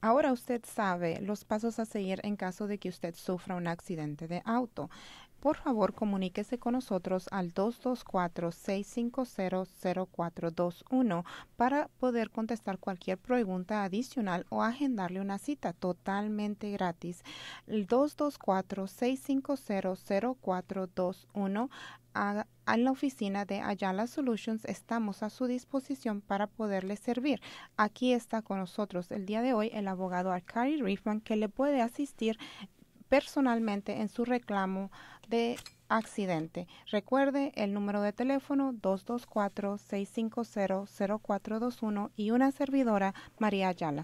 Ahora usted sabe los pasos a seguir en caso de que usted sufra un accidente de auto por favor comuníquese con nosotros al 224-650-0421 para poder contestar cualquier pregunta adicional o agendarle una cita totalmente gratis. El 224-650-0421 a, la oficina de Ayala Solutions. Estamos a su disposición para poderle servir. Aquí está con nosotros el día de hoy el abogado Arcari Riffman que le puede asistir personalmente en su reclamo de accidente. Recuerde el número de teléfono 224-650-0421 y una servidora, María Ayala.